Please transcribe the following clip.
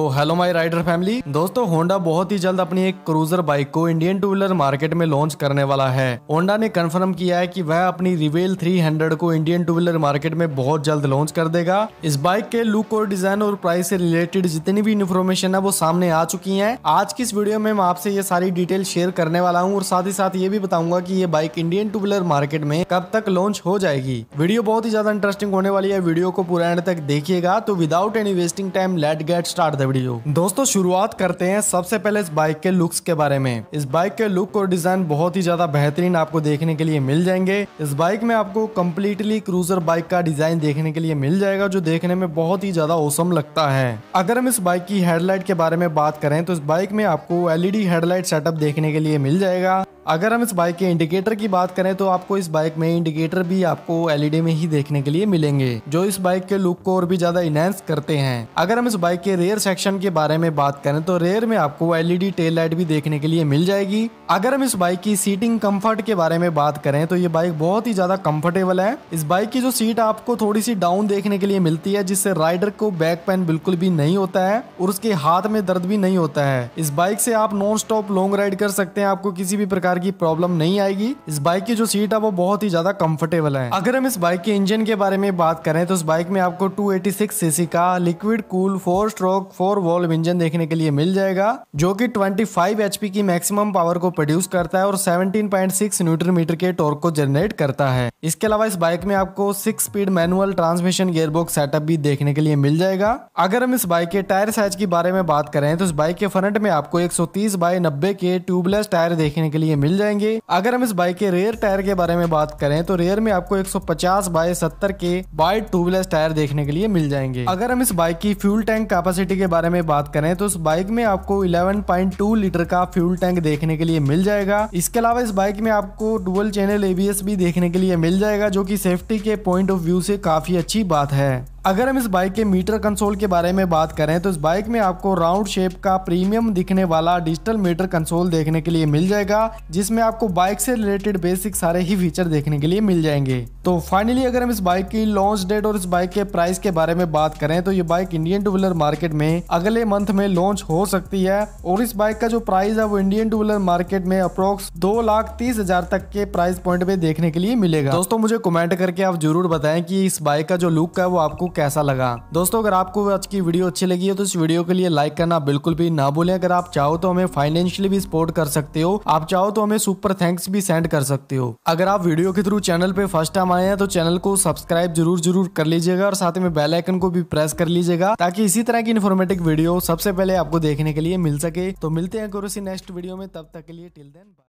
तो hello my rider family दोस्तों Honda बहुत ही जल्द अपनी एक क्रूजर बाइक को इंडियन टू व्हीलर मार्केट में लॉन्च करने वाला है होंडा ने कंफर्म किया है कि वह अपनी रिवेल 300 को इंडियन टू व्हीलर मार्केट में बहुत जल्द लॉन्च कर देगा इस बाइक के लुक और डिजाइन और प्राइस से रिलेटेड जितनी भी इन्फॉर्मेशन है वो सामने आ चुकी है आज की इस वीडियो में मैं आपसे ये सारी डिटेल शेयर करने वाला हूँ और साथ ही साथ ये भी बताऊंगा की ये bike Indian two wheeler market में कब तक लॉन्च हो जाएगी वीडियो बहुत ही ज्यादा इंटरेस्टिंग होने वाली है वीडियो को पूरा एंड तक देखिएगा तो without any wasting time let get start video दोस्तों शुरुआत करते हैं सबसे पहले इस बाइक के लुक्स के बारे में इस बाइक के लुक और डिजाइन बहुत ही ज्यादा बेहतरीन आपको देखने के लिए मिल जाएंगे इस बाइक में आपको कम्प्लीटली क्रूजर बाइक का डिजाइन देखने के लिए मिल जाएगा जो देखने में बहुत ही ज्यादा औसम लगता है अगर हम इस बाइक की हेडलाइट के बारे में बात करें तो इस बाइक में आपको एलईडी हेडलाइट सेटअप देखने के लिए मिल जाएगा अगर हम इस बाइक के इंडिकेटर की बात करें तो आपको इस बाइक में इंडिकेटर भी आपको एलईडी e में ही देखने के लिए मिलेंगे जो इस बाइक के लुक को और भी ज्यादा इनहेंस करते हैं अगर हम इस बाइक के रेयर सेक्शन के बारे में बात करें तो रेयर में आपको एलईडी टेल लाइट भी देखने के लिए मिल जाएगी अगर हम इस बाइक की सीटिंग कम्फर्ट के बारे में बात करें तो ये बाइक बहुत ही ज्यादा कम्फर्टेबल है इस बाइक की जो सीट आपको थोड़ी सी डाउन देखने के लिए मिलती है जिससे राइडर को बैक पेन बिल्कुल भी नहीं होता है और उसके हाथ में दर्द भी नहीं होता है इस बाइक से आप नॉन स्टॉप लॉन्ग राइड कर सकते हैं आपको किसी भी प्रकार प्रकार की प्रॉब्लम नहीं आएगी इस बाइक की जो सीट है वो बहुत ही ज्यादा कंफर्टेबल है अगर हम इस बाइक के इंजन के बारे में बात करें तो इस बाइक में आपको 286 एटी का liquid cool four stroke four valve engine देखने के लिए मिल जाएगा जो कि 25 फाइव की मैक्सिमम पावर को प्रोड्यूस करता है और 17.6 न्यूटन मीटर के टॉर्क को जनरेट करता है इसके अलावा इस बाइक में आपको six speed manual transmission gearbox setup भी देखने के लिए मिल जाएगा अगर हम इस बाइक के टायर साइज के बारे में बात करें तो इस बाइक के फ्रंट में आपको तीस बाई नब्बे के ट्यूबलेस टायर देखने के लिए मिल जाएंगे अगर हम इस बाइक के रेयर टायर के बारे में बात करें तो रेयर में आपको 150 बाय सत्तर के बाय टू व्हीलर टायर देखने के लिए मिल जाएंगे अगर हम इस बाइक की फ्यूल टैंक कैपेसिटी के बारे में बात करें तो इस बाइक में आपको 11.2 लीटर का फ्यूल टैंक देखने के लिए मिल जाएगा इसके अलावा इस बाइक में आपको डुबल चैनल एबीएस भी देखने के लिए मिल जाएगा जो की सेफ्टी के पॉइंट ऑफ व्यू से काफी अच्छी बात है अगर हम इस बाइक के मीटर कंसोल के बारे में बात करें तो इस बाइक में आपको राउंड शेप का प्रीमियम दिखने वाला डिजिटल मीटर कंसोल देखने के लिए मिल जाएगा जिसमें आपको बाइक से रिलेटेड बेसिक सारे ही फीचर देखने के लिए मिल जाएंगे तो फाइनली अगर हम इस बाइक की लॉन्च डेट और इस बाइक के प्राइस के बारे में बात करें तो ये bike Indian two wheeler market में अगले मंथ में लॉन्च हो सकती है और इस बाइक का जो प्राइस है वो इंडियन टू व्हीलर मार्केट में अप्रोक्स दो लाख तीस हजार तक के प्राइस पॉइंट में देखने के लिए मिलेगा दोस्तों मुझे कमेंट करके आप जरूर बताए की इस बाइक का जो लुक है वो आपको कैसा लगा दोस्तों अगर आपको आज की वीडियो अच्छी लगी है तो इस वीडियो के लिए लाइक करना बिल्कुल भी ना भूलें अगर आप चाहो तो हमें फाइनेंशियली भी सपोर्ट कर सकते हो आप चाहो तो हमें सुपर थैंक्स भी सेंड कर सकते हो अगर आप वीडियो के थ्रू चैनल पे फर्स्ट टाइम आए हैं तो चैनल को सब्सक्राइब जरूर जरूर कर लीजिएगा और साथ में बेल आइकन को भी प्रेस कर लीजिएगा ताकि इसी तरह की इन्फॉर्मेटिव वीडियो सबसे पहले आपको देखने के लिए मिल सके तो मिलते हैं गुरु नेक्स्ट वीडियो में तब तक के लिए टिल देन